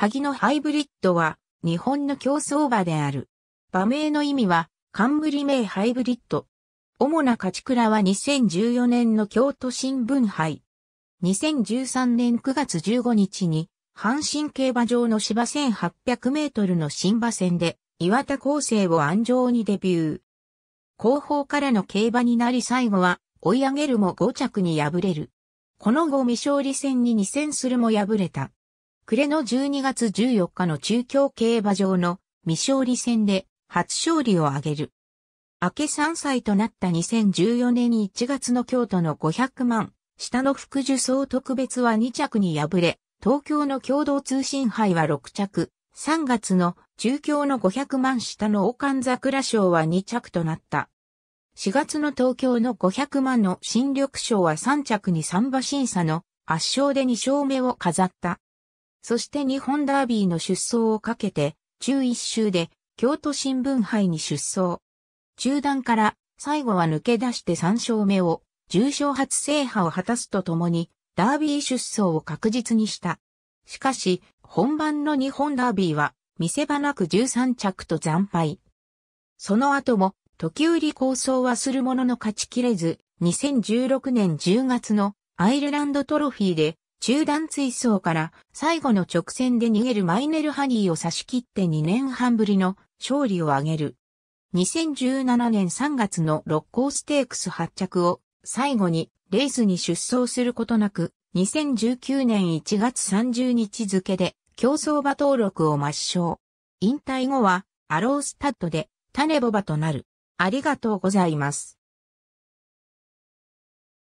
萩のハイブリッドは日本の競争馬である。馬名の意味は冠名ハイブリッド。主な勝ち倉は2014年の京都新聞杯。2013年9月15日に阪神競馬場の芝1800メートルの新馬戦で岩田厚生を安城にデビュー。後方からの競馬になり最後は追い上げるも5着に敗れる。この後未勝利戦に2戦するも敗れた。暮れの12月14日の中京競馬場の未勝利戦で初勝利を挙げる。明け3歳となった2014年1月の京都の500万、下の副受総特別は2着に敗れ、東京の共同通信杯は6着、3月の中京の500万下の王冠桜賞は2着となった。4月の東京の500万の新緑賞は3着に3馬審査の圧勝で2勝目を飾った。そして日本ダービーの出走をかけて、中一周で京都新聞杯に出走。中断から最後は抜け出して3勝目を、重賞初制覇を果たすとともに、ダービー出走を確実にした。しかし、本番の日本ダービーは、見せ場なく13着と惨敗。その後も、時折構想はするものの勝ちきれず、2016年10月のアイルランドトロフィーで中断追走から最後の直線で逃げるマイネルハニーを差し切って2年半ぶりの勝利を挙げる。2017年3月の六甲ステークス発着を最後にレースに出走することなく2019年1月30日付で競走馬登録を抹消。引退後はアロースタッドで種ボバとなる。ありがとうございます。